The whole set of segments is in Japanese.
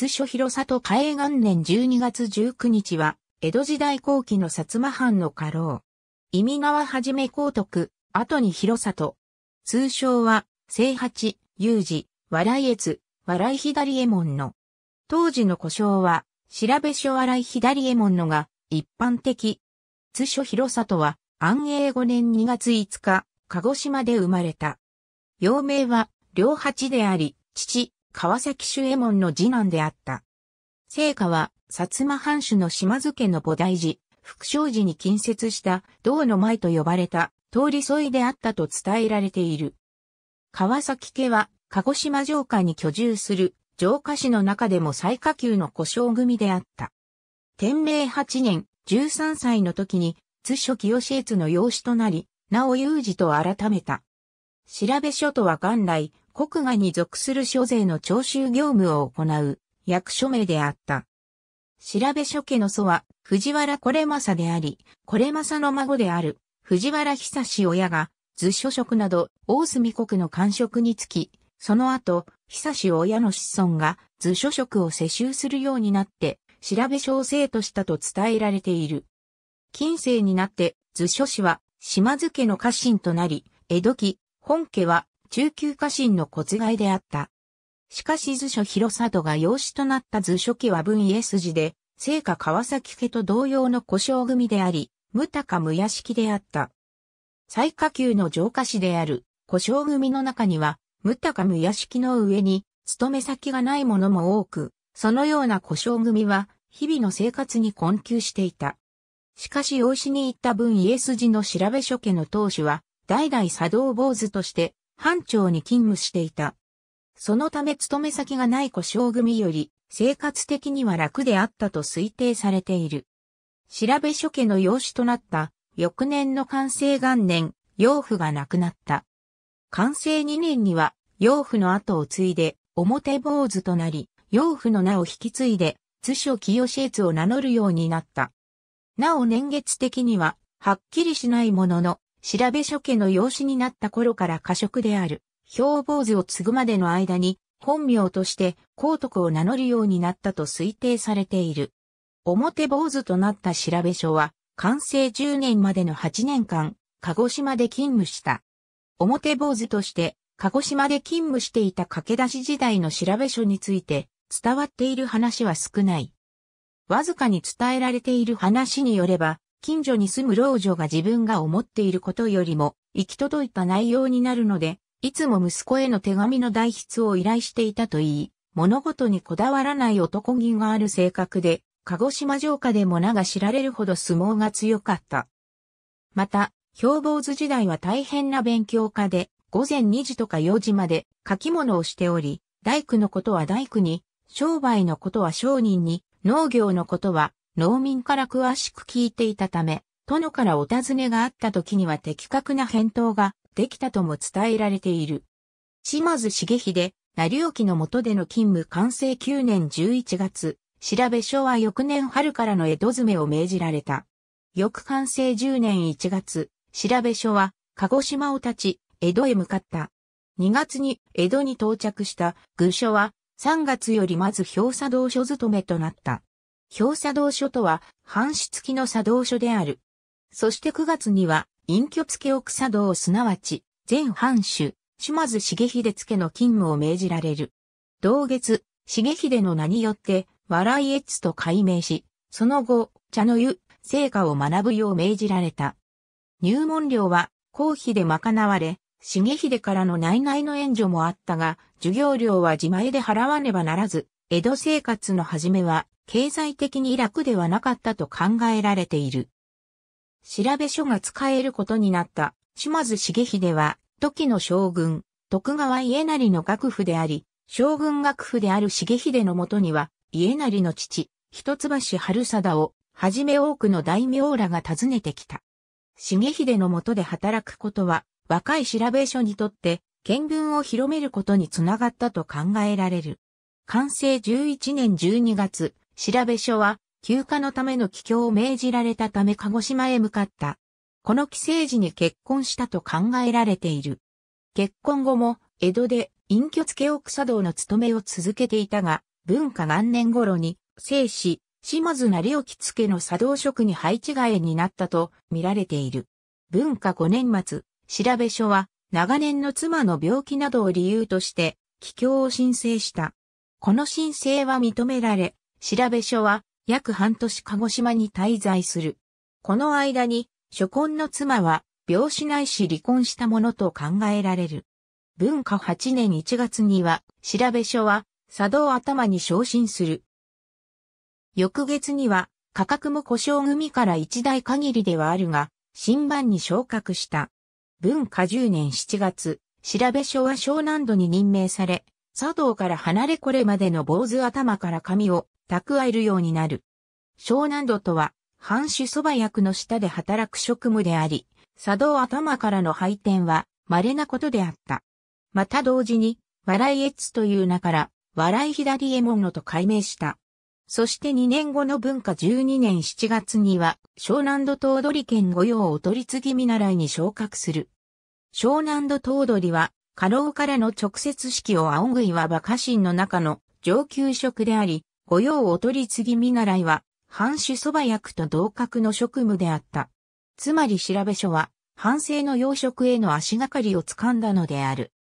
津所広里海永元年12月19日は、江戸時代後期の薩摩藩の家老。意味川はじめ高徳、後に広里。通称は、正八、有事、笑い越、笑い左衛門の。当時の故障は、調べ所笑い左衛門のが、一般的。津所広里は、安永5年2月5日、鹿児島で生まれた。幼名は、両八であり、父、川崎守右衛門の次男であった。聖火は、薩摩藩主の島津家の菩提寺、福祥寺に近接した道の前と呼ばれた通り沿いであったと伝えられている。川崎家は、鹿児島城下に居住する城下市の中でも最下級の故障組であった。天明8年、13歳の時に、図書清津の養子となり、名を有事と改めた。調べ書とは元来、国外に属する所税の徴収業務を行う役所名であった。調べ所家の祖は藤原これまさであり、これまさの孫である藤原久志親が図書職など大隅国の官職につき、その後、久志親の子孫が図書職を世襲するようになって、調べ所を生としたと伝えられている。近世になって図書氏は島津家の家臣となり、江戸期、本家は中級家臣の骨外であった。しかし図書広里が養子となった図書記は文家筋で、聖火川崎家と同様の故障組であり、無高無屋敷であった。最下級の浄化師である故障組の中には、無高無屋敷の上に、勤め先がないもも多く、そのような故障組は、日々の生活に困窮していた。しかし養子に行った文家筋の調べ書家の当主は、代々茶道坊主として、班長に勤務していた。そのため勤め先がない故障組より生活的には楽であったと推定されている。調べ所家の養子となった翌年の完成元年、養父が亡くなった。完成2年には養父の後を継いで表坊主となり、養父の名を引き継いで図書清悦を名乗るようになった。なお年月的にははっきりしないものの、調べ書家の養子になった頃から過食である、兵坊主を継ぐまでの間に、本名として皇徳を名乗るようになったと推定されている。表坊主となった調べ書は、完成10年までの8年間、鹿児島で勤務した。表坊主として、鹿児島で勤務していた駆け出し時代の調べ書について、伝わっている話は少ない。わずかに伝えられている話によれば、近所に住む老女が自分が思っていることよりも行き届いた内容になるので、いつも息子への手紙の代筆を依頼していたといい、物事にこだわらない男気がある性格で、鹿児島城下でも名が知られるほど相撲が強かった。また、兵坊図時代は大変な勉強家で、午前2時とか4時まで書き物をしており、大工のことは大工に、商売のことは商人に、農業のことは農民から詳しく聞いていたため、殿からお尋ねがあった時には的確な返答ができたとも伝えられている。島津重秀、成沖の下での勤務完成9年11月、調べ書は翌年春からの江戸詰めを命じられた。翌完成10年1月、調べ書は鹿児島を立ち、江戸へ向かった。2月に江戸に到着した愚書は3月よりまず表佐道書勤めとなった。表作動書とは、半紙付きの作動書である。そして9月には、隠居付け奥作動すなわち、全藩主、島津重秀付の勤務を命じられる。同月、重秀の名によって、笑い越と改名し、その後、茶の湯、成果を学ぶよう命じられた。入門料は、公費で賄われ、重秀からの内々の援助もあったが、授業料は自前で払わねばならず、江戸生活の始めは、経済的に楽ではなかったと考えられている。調べ書が使えることになった島津重秀は、時の将軍、徳川家成の学府であり、将軍学府である重秀のもとには、家成の父、一橋春貞を、はじめ多くの大名らが訪ねてきた。重秀のもとで働くことは、若い調べ書にとって、見聞を広めることにつながったと考えられる。完成11年12月、調べ書は休暇のための帰郷を命じられたため鹿児島へ向かった。この帰省時に結婚したと考えられている。結婚後も江戸で隠居付奥茶道の務めを続けていたが、文化元年頃に、生死、島津成興付の茶道職に配置替えになったと見られている。文化5年末、調べ書は、長年の妻の病気などを理由として、帰郷を申請した。この申請は認められ、調べ書は約半年鹿児島に滞在する。この間に、初婚の妻は病死ないし離婚したものと考えられる。文化8年1月には、調べ書は、茶道頭に昇進する。翌月には、価格も故障組から一代限りではあるが、新版に昇格した。文化10年7月、調べ書は湘南度に任命され、茶道から離れこれまでの坊主頭から髪を蓄えるようになる。湘南土とは、藩主蕎麦役の下で働く職務であり、茶道頭からの配点は稀なことであった。また同時に、笑い越という名から、笑い左衛門のと改名した。そして2年後の文化12年7月には、湘南土頭取県御用を取り次ぎ見習いに昇格する。湘南土頭取は、家老からの直接指揮を仰ぐいわば家臣の中の上級職であり、御用お取り次ぎ見習いは、藩主蕎麦役と同格の職務であった。つまり調べ書は、藩政の養殖への足がかりをつかんだのである。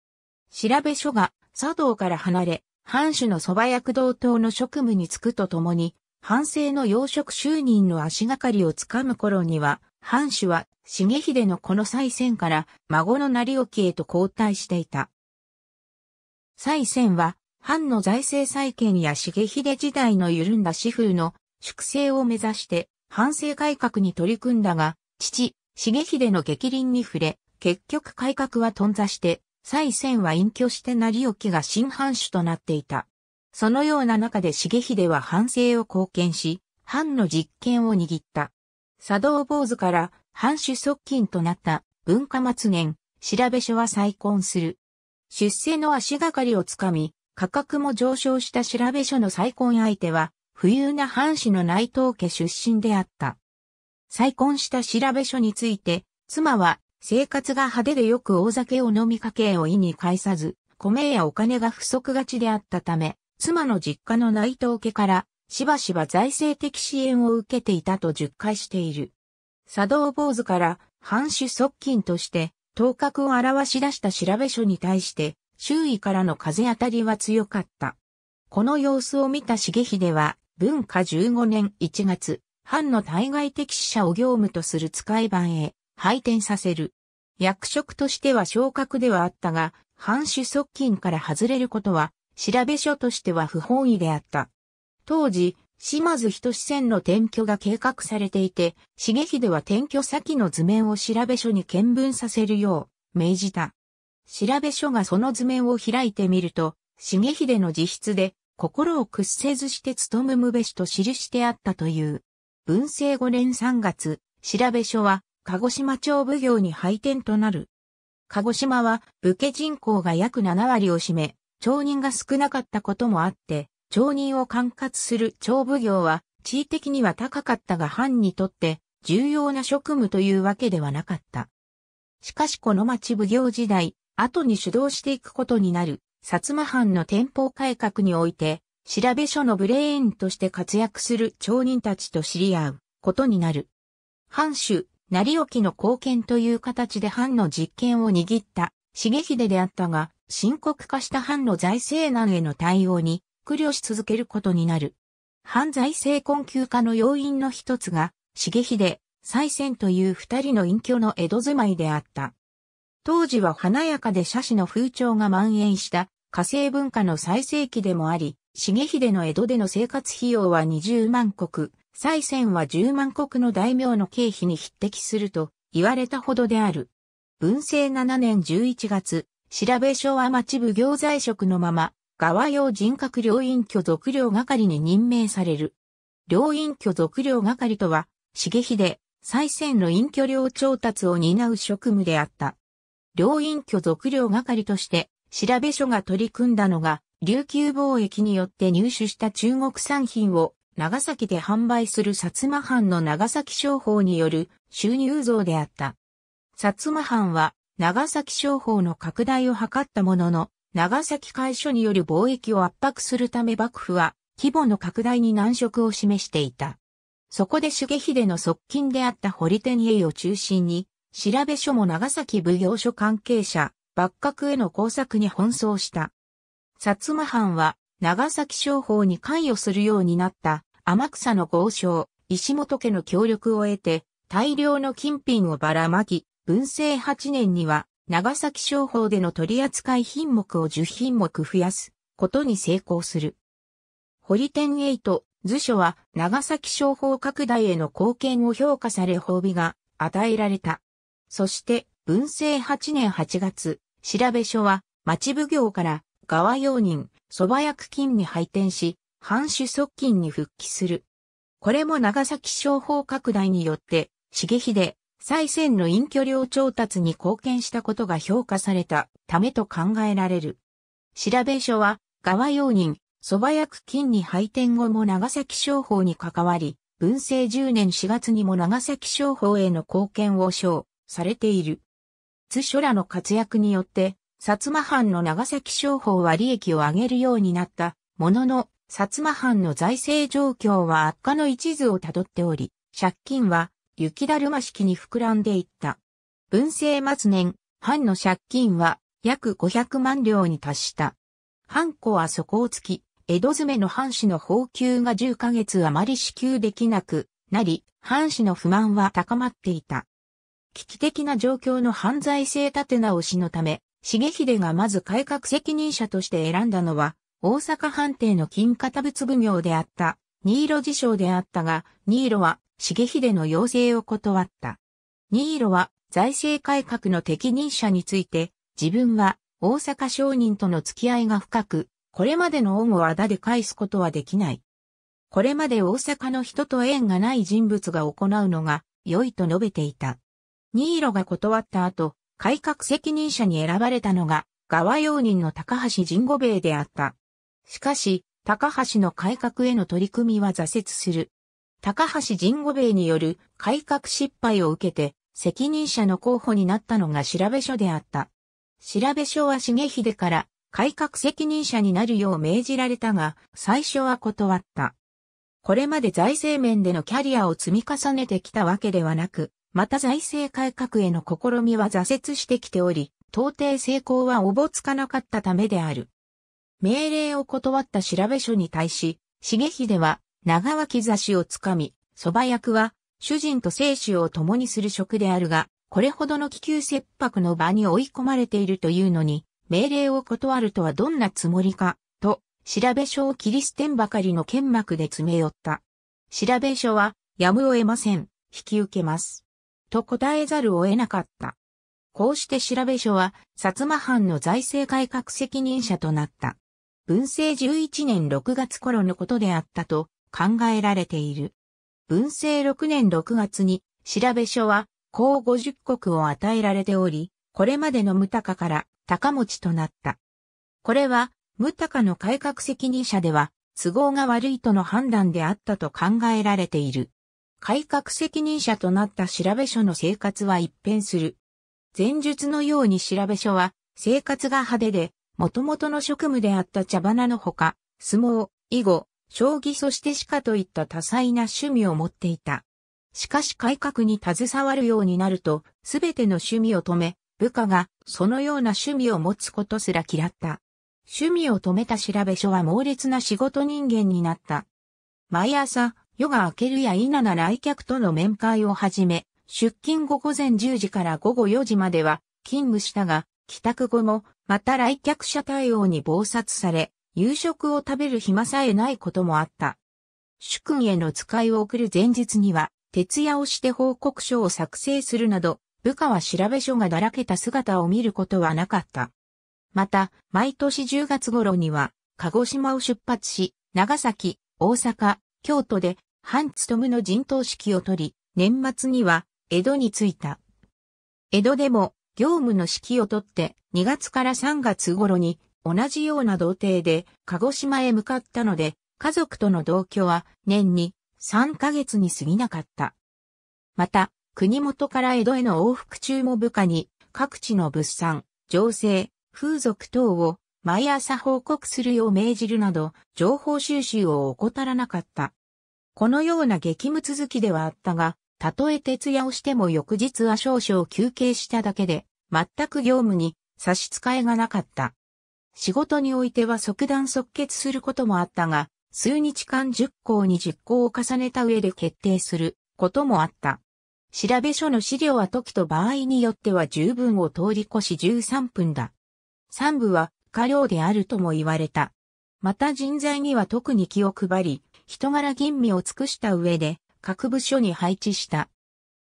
調べ書が茶道から離れ、藩主の蕎麦役同等の職務に就くとともに、藩政の養殖就任の足がかりをつかむ頃には、藩主は重秀のこの再選から孫の成沖へと交代していた。再選は藩の財政再建や重秀時代の緩んだ私風の粛清を目指して藩政改革に取り組んだが、父、重秀の激鱗に触れ、結局改革は頓挫して、蔡選は隠居して成り置きが新藩主となっていた。そのような中で重秀は藩政を貢献し、藩の実権を握った。茶道坊主から藩主側近となった文化末年、調べ書は再婚する。出世の足がかりをつかみ、価格も上昇した調べ書の再婚相手は、富裕な藩士の内藤家出身であった。再婚した調べ書について、妻は生活が派手でよく大酒を飲みかけを意に介さず、米やお金が不足がちであったため、妻の実家の内藤家からしばしば財政的支援を受けていたと述懐している。佐道坊主から藩主側近として頭角を現し出した調べ書に対して周囲からの風当たりは強かった。この様子を見た重秀は、文化15年1月、藩の対外的使者を業務とする使い番へ、配転させる。役職としては昇格ではあったが、藩主側近から外れることは、調べ書としては不本意であった。当時、島津仁線の転居が計画されていて、重秀は転居先の図面を調べ書に見分させるよう命じた。調べ書がその図面を開いてみると、重秀の自筆で、心を屈せずして務むむべしと記してあったという。文政5年3月、調べ書は、鹿児島町奉行に廃店となる。鹿児島は、武家人口が約7割を占め、町人が少なかったこともあって、町人を管轄する町奉行は、地位的には高かったが藩にとって、重要な職務というわけではなかった。しかしこの町奉行時代、後に主導していくことになる、薩摩藩の天保改革において、調べ所のブレーンとして活躍する町人たちと知り合うことになる。藩主、成沖の貢献という形で藩の実権を握った重秀であったが、深刻化した藩の財政難への対応に苦慮し続けることになる。藩財政困窮化の要因の一つが、重秀、再選という二人の隠居の江戸住まいであった。当時は華やかで写真の風潮が蔓延した火星文化の最盛期でもあり、重秀の江戸での生活費用は20万国、再選は10万国の大名の経費に匹敵すると言われたほどである。文政7年11月、調べ書は町部行在職のまま、側用人格領院居属領係に任命される。領院居属領係とは、重秀、再選の隠居料調達を担う職務であった。両院居属領係として調べ所が取り組んだのが、琉球貿易によって入手した中国産品を長崎で販売する薩摩藩の長崎商法による収入増であった。薩摩藩は長崎商法の拡大を図ったものの、長崎会所による貿易を圧迫するため幕府は規模の拡大に難色を示していた。そこで重秀の側近であった堀天栄を中心に、調べ書も長崎奉行所関係者、幕閣への工作に奔走した。薩摩藩は、長崎商法に関与するようになった天草の豪商、石本家の協力を得て、大量の金品をばらまき、文政8年には、長崎商法での取扱品目を10品目増やすことに成功する。堀天栄と図書は長崎商法拡大への貢献を評価され褒美が与えられた。そして、文政8年8月、調べ書は、町奉行から、側用人、蕎麦役金に配転し、藩主側近に復帰する。これも長崎商法拡大によって、重秀、再選の隠居料調達に貢献したことが評価されたためと考えられる。調べ書は、側用人、蕎麦役金に配転後も長崎商法に関わり、文政10年4月にも長崎商法への貢献を称。されている。図書らの活躍によって、薩摩藩の長崎商法は利益を上げるようになったものの、薩摩藩の財政状況は悪化の一途をたどっており、借金は雪だるま式に膨らんでいった。文政末年、藩の借金は約500万両に達した。藩庫は底をつき、江戸詰めの藩士の報給が10ヶ月余り支給できなくなり、藩士の不満は高まっていた。危機的な状況の犯罪性立て直しのため、重秀がまず改革責任者として選んだのは、大阪藩邸の金型物奉行であった、新色自称であったが、新色は重秀の要請を断った。新色は財政改革の適任者について、自分は大阪商人との付き合いが深く、これまでの恩をあだで返すことはできない。これまで大阪の人と縁がない人物が行うのが良いと述べていた。ニーロが断った後、改革責任者に選ばれたのが、側用人の高橋神五兵衛であった。しかし、高橋の改革への取り組みは挫折する。高橋神五兵衛による改革失敗を受けて、責任者の候補になったのが調べ書であった。調べ書は重秀から改革責任者になるよう命じられたが、最初は断った。これまで財政面でのキャリアを積み重ねてきたわけではなく、また財政改革への試みは挫折してきており、到底成功はおぼつかなかったためである。命令を断った調べ書に対し、重秀は長脇差しをつかみ、蕎麦役は主人と生死を共にする職であるが、これほどの気球切迫の場に追い込まれているというのに、命令を断るとはどんなつもりか、と、調べ書を切り捨てんばかりの剣幕で詰め寄った。調べ書は、やむを得ません、引き受けます。と答えざるを得なかった。こうして調べ書は、薩摩藩の財政改革責任者となった。文政11年6月頃のことであったと考えられている。文政6年6月に、調べ書は、高50国を与えられており、これまでの無高から高持ちとなった。これは、無高の改革責任者では、都合が悪いとの判断であったと考えられている。改革責任者となった調べ所の生活は一変する。前述のように調べ所は、生活が派手で、元々の職務であった茶花のほか、相撲、囲碁、将棋そして鹿といった多彩な趣味を持っていた。しかし改革に携わるようになると、すべての趣味を止め、部下がそのような趣味を持つことすら嫌った。趣味を止めた調べ所は猛烈な仕事人間になった。毎朝、夜が明けるや否な来客との面会をはじめ、出勤後午前10時から午後4時までは勤務したが、帰宅後もまた来客者対応に暴殺され、夕食を食べる暇さえないこともあった。主君への使いを送る前日には、徹夜をして報告書を作成するなど、部下は調べ書がだらけた姿を見ることはなかった。また、毎年10月頃には、鹿児島を出発し、長崎、大阪、京都でト務の陣頭指揮を取り、年末には江戸に着いた。江戸でも業務の指揮を取って2月から3月頃に同じような童貞で鹿児島へ向かったので、家族との同居は年に3ヶ月に過ぎなかった。また、国元から江戸への往復中も部下に各地の物産、情勢、風俗等を毎朝報告するよう命じるなど情報収集を怠らなかった。このような激務続きではあったが、たとえ徹夜をしても翌日は少々休憩しただけで、全く業務に差し支えがなかった。仕事においては即断即決することもあったが、数日間十行に実行を重ねた上で決定することもあった。調べ書の資料は時と場合によっては十分を通り越し13分だ。三部は過料であるとも言われた。また人材には特に気を配り、人柄吟味を尽くした上で、各部署に配置した。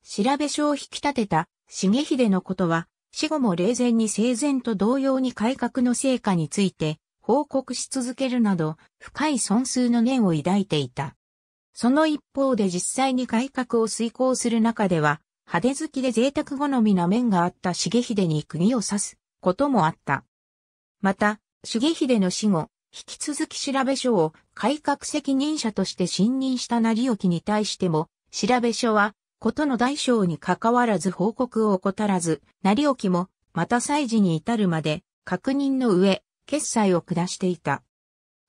調べ書を引き立てた、重秀のことは、死後も冷前に生前と同様に改革の成果について、報告し続けるなど、深い損数の念を抱いていた。その一方で実際に改革を遂行する中では、派手好きで贅沢好みな面があった重秀に釘を刺すこともあった。また、重秀の死後、引き続き調べ書を改革責任者として信任した成沖に対しても、調べ書は、ことの大小に関わらず報告を怠らず、成沖も、また祭事に至るまで、確認の上、決裁を下していた。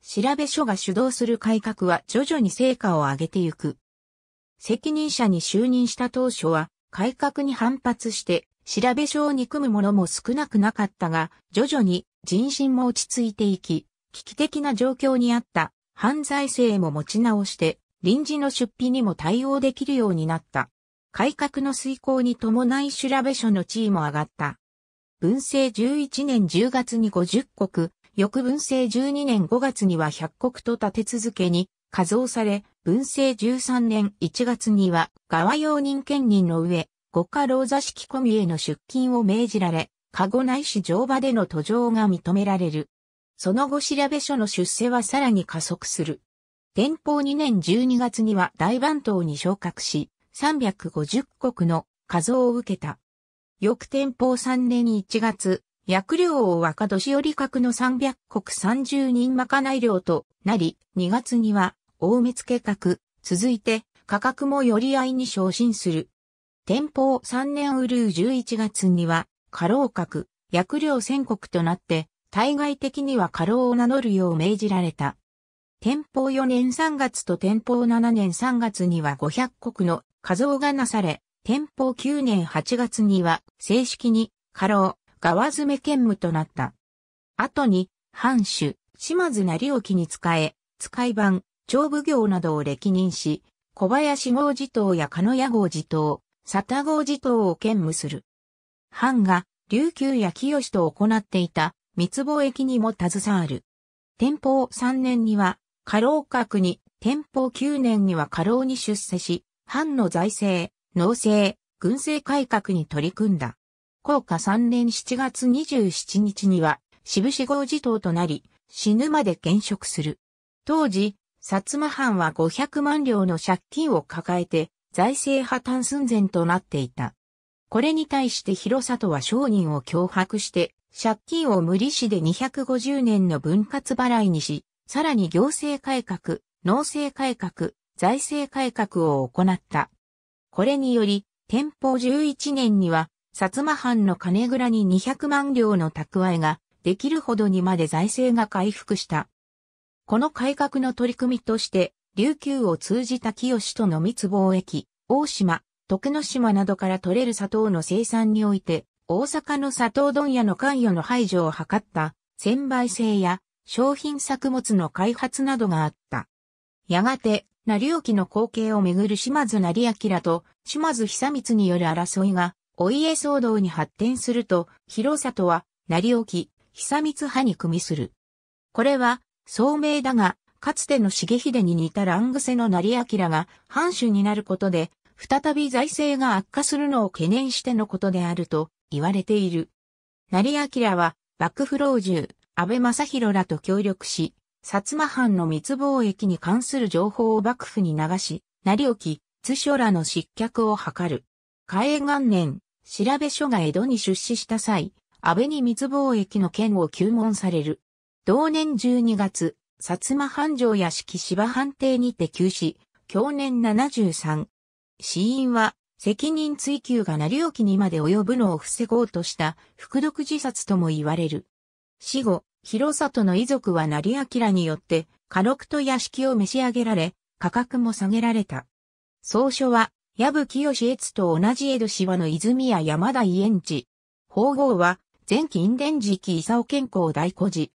調べ書が主導する改革は徐々に成果を上げてゆく。責任者に就任した当初は、改革に反発して、調べ書を憎む者も少なくなかったが、徐々に人心も落ち着いていき、危機的な状況にあった犯罪性も持ち直して臨時の出費にも対応できるようになった。改革の遂行に伴い修羅部署の地位も上がった。文政11年10月に50国、翌文政12年5月には100国と立て続けに加増され、文政13年1月には側用人権人の上、五家老座敷込みへの出勤を命じられ、加護内市乗馬での途上が認められる。その後調べ書の出世はさらに加速する。天保2年12月には大番頭に昇格し、350国の加増を受けた。翌天保3年1月、薬料を若年寄り格の300国30人まかない量となり、2月には大目付格、続いて価格も寄り合いに昇進する。天保3年うるう11月には、過労格、薬料宣国となって、対外的には過労を名乗るよう命じられた。天保4年3月と天保7年3月には500国の過像がなされ、天保9年8月には正式に過労、川詰兼務となった。後に、藩主、島津成沖に仕え、使い番、長奉行などを歴任し、小林号自党や鹿屋号自党、佐田号自党を兼務する。藩が、琉球や清と行っていた、密貿易にも携わる。天保3年には、過労閣に、天保9年には過労に出世し、藩の財政、農政、軍政改革に取り組んだ。高下3年7月27日には、渋志号自党となり、死ぬまで現職する。当時、薩摩藩は500万両の借金を抱えて、財政破綻寸前となっていた。これに対して広里は商人を脅迫して、借金を無利子で250年の分割払いにし、さらに行政改革、農政改革、財政改革を行った。これにより、天保11年には、薩摩藩の金蔵に200万両の蓄えができるほどにまで財政が回復した。この改革の取り組みとして、琉球を通じた清との密貿易、大島、徳之島などから取れる砂糖の生産において、大阪の砂糖問屋の関与の排除を図った、専売制や商品作物の開発などがあった。やがて、成沖の後継をめぐる島津斉明と島津久光による争いが、お家騒動に発展すると、広里は、成沖、久光派に組みする。これは、聡明だが、かつての重秀に似た乱癖の成明が藩主になることで、再び財政が悪化するのを懸念してのことであると、言われている。成明は、幕府老中、安倍正弘らと協力し、薩摩藩の密貿易に関する情報を幕府に流し、成沖、津所らの失脚を図る。嘉江元年、調べ書が江戸に出資した際、安倍に密貿易の件を求問される。同年12月、薩摩藩城屋敷芝藩邸にて急死、去年73。死因は責任追及が成り置きにまで及ぶのを防ごうとした、服毒自殺とも言われる。死後、広里の遺族は成明によって、家禄と屋敷を召し上げられ、価格も下げられた。草書は、矢部清悦と同じ江戸芝和の泉や山田伊園治。法号は、前金田寺伊功健康大古寺。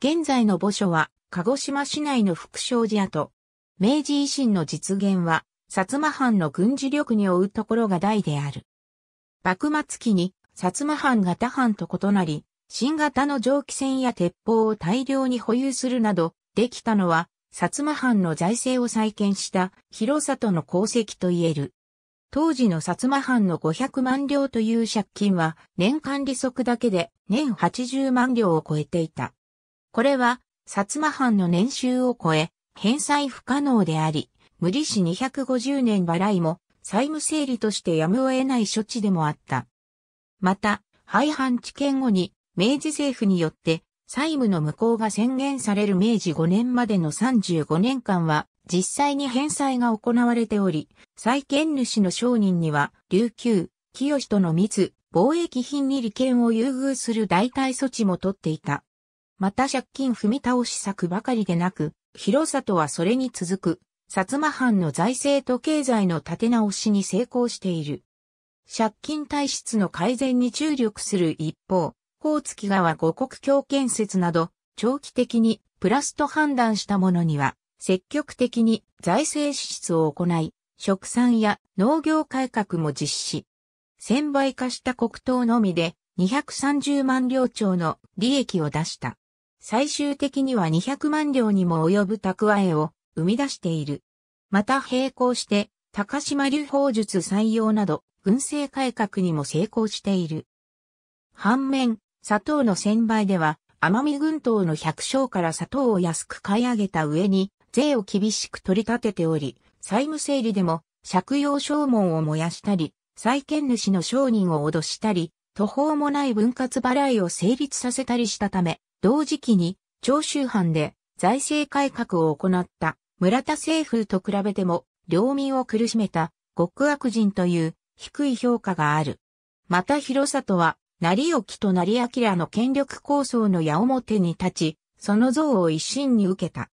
現在の墓所は、鹿児島市内の福祥寺跡。明治維新の実現は、薩摩藩の軍事力に負うところが大である。幕末期に、薩摩藩が他藩と異なり、新型の蒸気船や鉄砲を大量に保有するなど、できたのは、薩摩藩の財政を再建した広里の功績と言える。当時の薩摩藩の500万両という借金は年間利息だけで年80万両を超えていた。これは薩摩藩の年収を超え返済不可能であり、無利子250年払いも、債務整理としてやむを得ない処置でもあった。また、廃藩置県後に、明治政府によって、債務の無効が宣言される明治5年までの35年間は、実際に返済が行われており、債権主の商人には、琉球、清人の密、貿易品に利権を優遇する代替措置も取っていた。また借金踏み倒し策ばかりでなく、広里はそれに続く薩摩藩の財政と経済の立て直しに成功している。借金体質の改善に注力する一方、高月川五国境建設など、長期的にプラスと判断したものには、積極的に財政支出を行い、食産や農業改革も実施。1売倍化した国党のみで230万両超の利益を出した。最終的には200万両にも及ぶ蓄えを生み出している。また並行して、高島流法術採用など、軍政改革にも成功している。反面、砂糖の1000倍では、奄美群島の百姓から砂糖を安く買い上げた上に、税を厳しく取り立てており、債務整理でも、借用証文を燃やしたり、債権主の商人を脅したり、途方もない分割払いを成立させたりしたため、同時期に、長州藩で財政改革を行った村田政風と比べても、領民を苦しめた極悪人という低い評価がある。また広里は、成沖と成明の権力構想の矢面に立ち、その像を一身に受けた。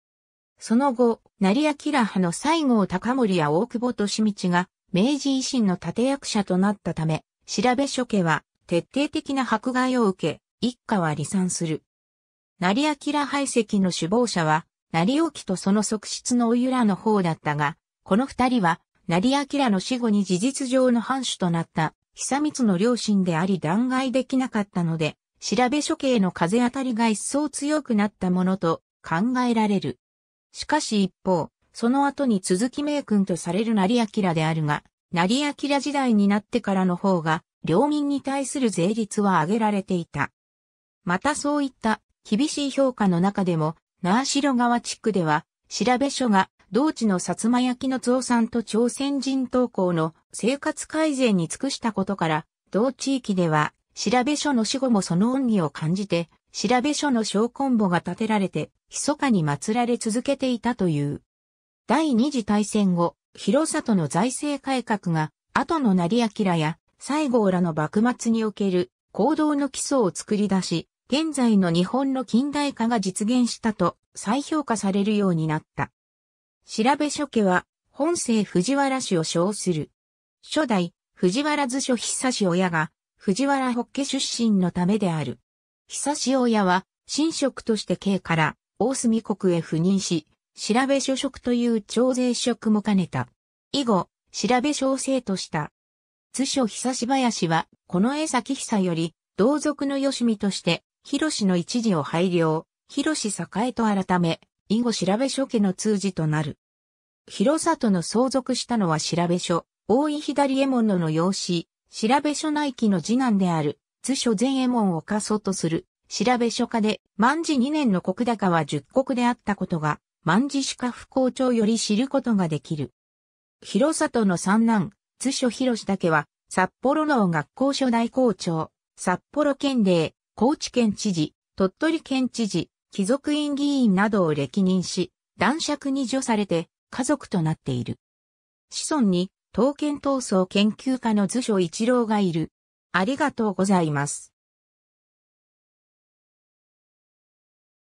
その後、成明派の西郷隆盛や大久保利道が、明治維新の立役者となったため、調べ所家は、徹底的な迫害を受け、一家は離散する。成明排斥の首謀者は、成沖とその側室のおゆらの方だったが、この二人は、成明の死後に事実上の藩主となった、久光の両親であり弾劾できなかったので、調べ処刑の風当たりが一層強くなったものと考えられる。しかし一方、その後に続き名君とされる成明であるが、成明時代になってからの方が、領民に対する税率は上げられていた。またそういった厳しい評価の中でも、那覇城川地区では、調べ所が、同地の薩摩焼の増産と朝鮮人投稿の生活改善に尽くしたことから、同地域では、調べ所の死後もその恩義を感じて、調べ所の小昆母が建てられて、密かに祀られ続けていたという。第二次大戦後、広里の財政改革が、後の成明や西郷らの幕末における行動の基礎を作り出し、現在の日本の近代化が実現したと再評価されるようになった。調べ書家は、本性藤原氏を称する。初代、藤原図書久氏親が、藤原北家出身のためである。久氏親は、新職として慶から大隅国へ赴任し、調べ書職という徴税職も兼ねた。以後、調べ小生とした。図書久氏林は、この江崎久より、同族のよしみとして、広の一時を拝領、広栄と改め、以後調べ書家の通じとなる。広里の相続したのは調べ書、大井左右衛門のの養子、調べ書内記の次男である、図書前衛門を過疎とする、調べ書家で、万事二年の国高は十国であったことが、万事主家不校長より知ることができる。広里の三男、図書広だけは、札幌の学校初代校長、札幌県令、高知県知事、鳥取県知事、貴族院議員などを歴任し、男爵に除されて家族となっている。子孫に、刀剣闘争研究家の図書一郎がいる。ありがとうございます。